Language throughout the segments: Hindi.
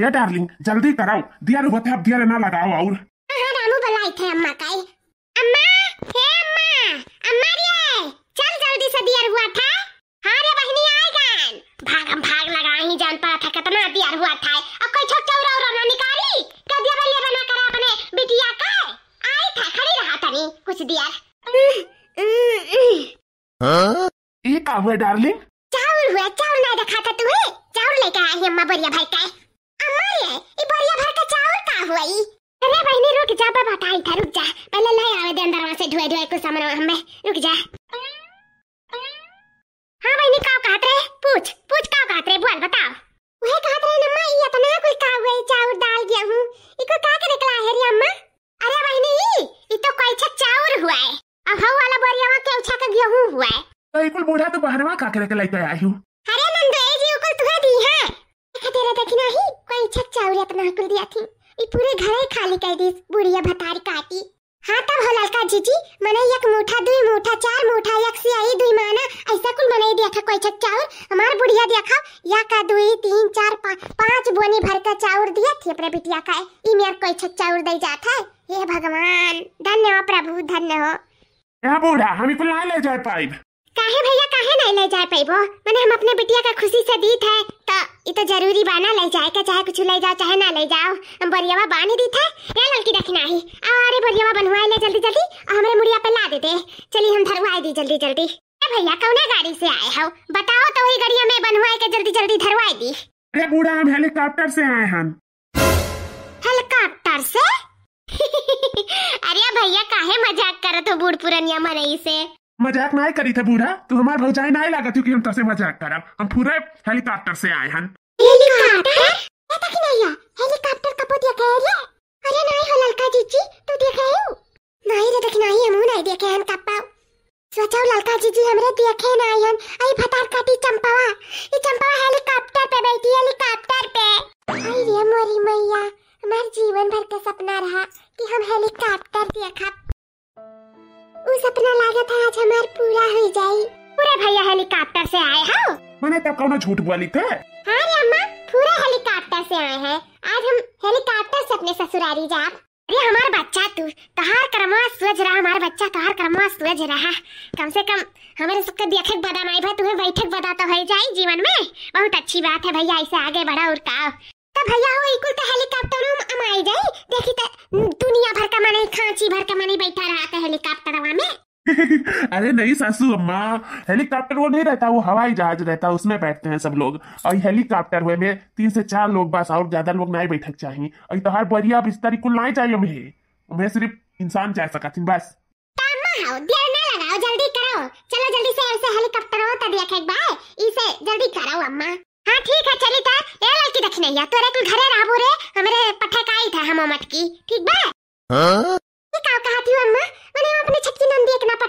हे डार्लिंग जल्दी कराओ दिया रो बथे अब दिया ना लगाओ और हां रानू बलाई थे अम्मा काई अम्मा हे अम्मा अम्मा रे चल जल्दी से दिया हुआ था हां रे बहनी आई गन भाग हम भाग लगा ही जान पा था कितना तो दिया हुआ था अब कोई छोक चौरा और ना निकाली क्या तो दिया बल्ले बना कर अपने बिटिया का आई था खड़ी रहा था नहीं कुछ दिया हां ये का हुआ डार्लिंग चावल हुआ चावल ना चावल लेके आई अम्मा बढ़िया भाई वही अरे भाई बहनी रुक जा बाबा टाइम था रुक जा पहले ले आवे दे अंदर वहां से ढोए ढोए कुछ सामान हम में रुक जा हां भाई बहनी का कात रहे पूछ पूछ का कात रहे बोल बताओ वह कहत रहे मैं ये तो ना कोई का हुए चाउर दिया हूं इको का के निकला है रे अम्मा अरे भाई बहनी ई तो कोई छ चाउर हुआ है अब हौ वाला बोरिया बोरियावा के उछा के गेहूं हुआ है तो इकुल बूढ़ा तो बहरवा का के निकला तो आई हूं अरे नंदे जी को तुहे दी है तेरा देखना ही कोई छक चाउर अपना कुल दिया थी ई पूरे ही खाली कर दी बुढ़िया भतारी काटी हाँ तब हो लड़का जीजी मने एक मूठा दुई मूठा चार मूठा एक से आई दुई माना ऐसा कुल मने देखा कोई छक चाउर हमार बुढ़िया देखा या का दुई तीन चार पा, पांच बोनी भर का चाउर दिया थी अपने बिटिया का ई मेर कोई छक चाउर दे जात है हे भगवान धन्य हो प्रभु धन्य हो ए बूढ़ा हम कुल ना ले जाए पाइब काहे भैया काहे नहीं ले जाए पैबो मैंने हम अपने बिटिया का खुशी से दीत है तो ये तो जरूरी बाना ले जाए का चाहे कुछ ले जाओ चाहे ना ले जाओ हम बरियावा बानी दीत है ये लड़की रखना ही अरे बरियावा बनवाए ले जल्दी जल्दी और हमारे मुड़िया पे ला दे दे चलिए हम धरवाए दी जल्दी जल्दी ए भैया कौना गाड़ी से आए हो बताओ तो वही गाड़िया में बनवाए के जल्दी जल्दी धरवाए दी अरे बूढ़ा हम हेलीकॉप्टर से आए हम हेलीकॉप्टर से अरे भैया काहे मजाक करत हो तो बूढ़ पुरनिया मनई से मजाक ना करी थे बूढ़ा तू हमारे भौजाई ना लगा क्योंकि हम तरसे मजाक करब हम पूरे हेलीकॉप्टर से आए हैं हेलीकॉप्टर तो देखे अरे नहीं हो ललका जीजी तू देखे नहीं रे देखना ही नहीं देखे सोचो ललका जीजी हमरे देखे हन फटार काटी चंपावा चंपावा हेलीकॉप्टर पे बैठी हेलीकॉप्टर पे रे मोरी मैया हमार जीवन भर का सपना रहा कि हम हेलीकॉप्टर वो सपना लागा था आज हमार पूरा हो जाए पूरे भैया हेलीकॉप्टर से आए हो मैंने तब कौनो झूठ बोली थे हाँ रे अम्मा पूरे हेलीकॉप्टर से आए हैं आज हम हेलीकॉप्टर से अपने ससुरारी जाब अरे हमारा बच्चा तू तहार करमा सूझ रहा हमारा बच्चा तहार करमा सूझ रहा कम से कम हमारे सबके देखक बदा नहीं भाई तुम्हें बैठक बदा तो है जाए जीवन में बहुत अच्छी बात है भैया ऐसे आगे बढ़ा और का तो भैया हो इकुल तो हेलीकॉप्टर हम आई जाए देखी तो दुनिया भर का मने खांची भर का मने बैठा रहा था हेलीकॉप्टर अरे नहीं सासू अम्मा हेलीकॉप्टर वो नहीं रहता वो हवाई जहाज रहता उसमें बैठते हैं सब लोग और हेलीकॉप्टर हुए में तीन से चार लोग बस और ज्यादा लोग नहीं बैठक चाहिए और हर बढ़िया बिस्तर कुल नहीं चाहिए मुझे उन्हें सिर्फ इंसान चाह सका थी बस जल्दी हाँ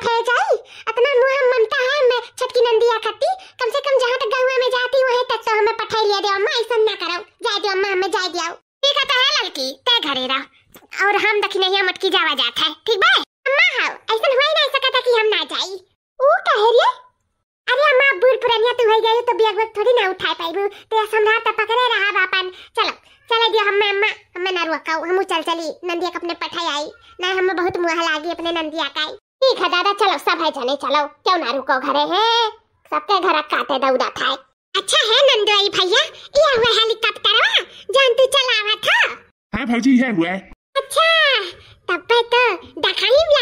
है जाई अतना मुंह हम मनता है मैं छत की नंदिया करती कम से कम जहां तक गौवा में जाती वहीं तक तो हमें पठाई लिया दे अम्मा ऐसा ना करो जाए दे अम्मा हमें जाए दियो ठीक है तो है लड़की तय घरे रह और हम दखी नहीं मटकी जावा जात है ठीक बा अम्मा हाउ ऐसा हुई ना ऐसा कहता कि हम ना जाई ओ कहे रे अरे अम्मा बुर पुरानिया तू हो गई तो बिया वक्त थोड़ी ना उठाए पाइबू तो समझा तो पकड़े रहा बापन चलो चले दियो मैं अम्मा हमें ना रुकाओ हम चल चली नंदिया के अपने पठाई आई ना हमें बहुत मुहल लागी अपने नंदिया का ठीक है दादा चलो सब है जाने चलो क्यों ना रुको घरे है सबके घर काटे दौड़ा था अच्छा है नंदोई भैया ये हुआ हेलीकॉप्टरवा जान तू चलावा था हाँ भौजी ये हुआ अच्छा तब पे तो दिखाई ही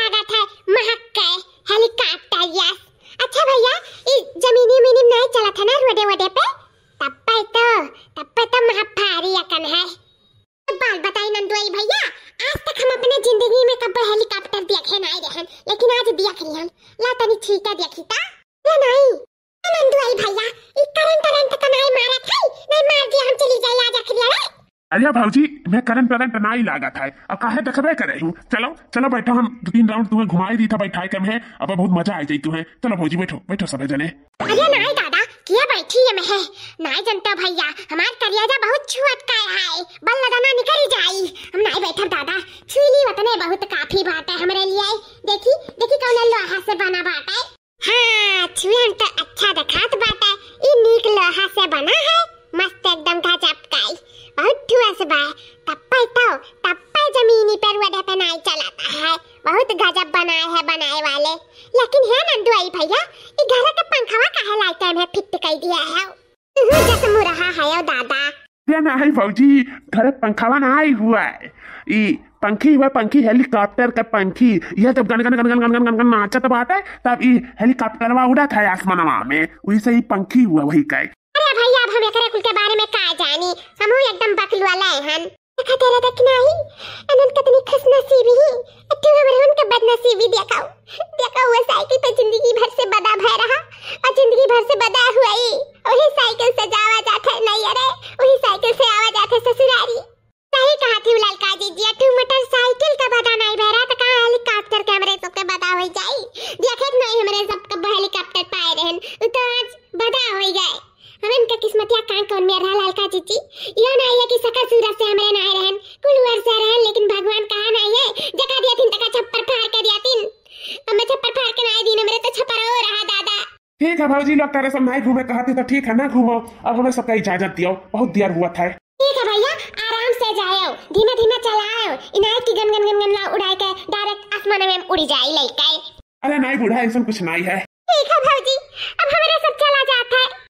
आए रहे हम लेकिन आज करी हम ला तनी ठीक है देखी ता ये नहीं ये नंदू आई भैया ई करंट करंट कमाई मारा था मैं मार दिया हम चली जाए आज अखली रे अरे भाजी मैं करंट करंट ना ही लागा था अब काहे देखबे करे हूं चलो चलो बैठो हम दो तीन राउंड तुम्हें घुमाई दी था बैठाई के में अब बहुत मजा आ जाई तुम्हें चलो भौजी बैठो बैठो सब जने अरे नहीं दादा किए बैठी है मैं नाई जनता भैया हमार करियाजा बहुत छुअत का है बल लगाना निकल जाई हम नाई बैठा दादा छुईली वतने बहुत काफी बात है हमरे लिए देखी देखी ले लेकिन है हाँ, नंदू आई भैया ये घर का पंखवा का लाइट टाइम है फिट कर दिया है तू जसम रहा है ओ दादा ये ना है भौजी घर पंखवा ना आई हुआ है ये पंखी हुआ पंखी हेलीकॉप्टर का पंखी यह जब गन गन गन गन गन गन गन गन नाचा तब आता है तब ये हेलीकॉप्टर वा उड़ा था आसमानवा में वही से ही पंखी हुआ वही का अरे भैया अब हम एकरे कुल के बारे में का जानी हम एकदम बकलू वाला है हम खातेला तक नाही अनंत कतनी खुश नसीबी ही अठू हमरहन का बदनसीबी देखाओ देखाओ वो साइकिल पे जिंदगी भर से बदा भय रहा और जिंदगी भर से बदा हुआ ही वही साइकिल से जावा जात है नहीं अरे वही साइकिल से आवा जात है ससुरारी सही कहा थी ललका जी जी अठू मटर साइकिल का बदा नहीं भय रहा तो कहां हेलीकॉप्टर के हमरे सबके बदा हो जाई देखत तो नहीं हमरे सबके हेलीकॉप्टर पाए रहन तो आज बदा हो गए हमन का किस्मतिया कान कौन में रहा ललका जी जी यह नहीं है कि सकल सूरत से ठीक है भाजी लोग तारे सब नहीं घूमे कहते तो ठीक है ना घूमो अब हमें सबका इजाजत दिया बहुत देर हुआ था ठीक है भैया आराम से जाओ धीमे धीमे चलाओ इनाई की गन गन गन गन उड़ाए के डायरेक्ट आसमान में उड़ी जाए लइका अरे नहीं बुढ़ा ऐसा कुछ नहीं है ठीक है भौजी अब हमारे सब चला जाता है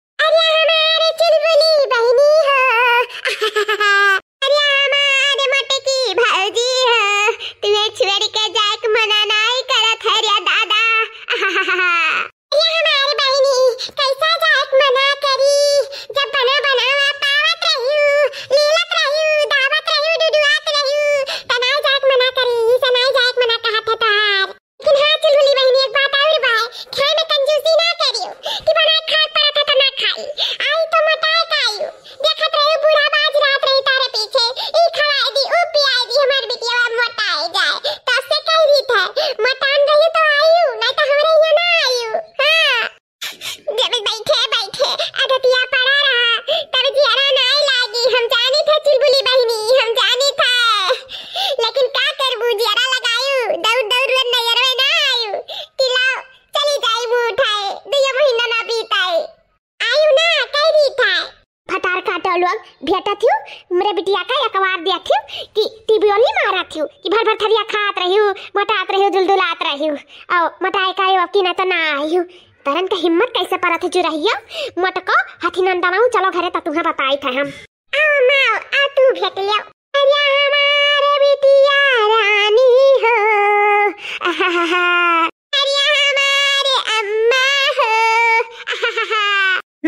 लोग भेटा थियो मेरे बिटिया का एकवार दिया थियो कि टीवी ओली मारा थियो कि भर भर थरिया खात रही हूँ मटात रही हूँ दुलदुलात रही हूँ और मटाए का अब कि ना तो ना आई हूँ तरन का हिम्मत कैसे परत है जुरहिया मटको नंदा नंदनाऊ चलो घरे तो तुम्हें बताई थे हम आ माओ आ तू भेट लियो अरे हमारे बिटिया रानी हो आहा